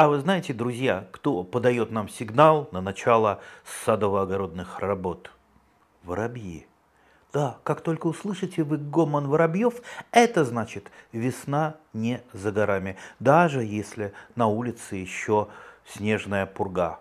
А вы знаете, друзья, кто подает нам сигнал на начало садово-огородных работ? Воробьи. Да, как только услышите вы гомон воробьев, это значит весна не за горами, даже если на улице еще снежная пурга.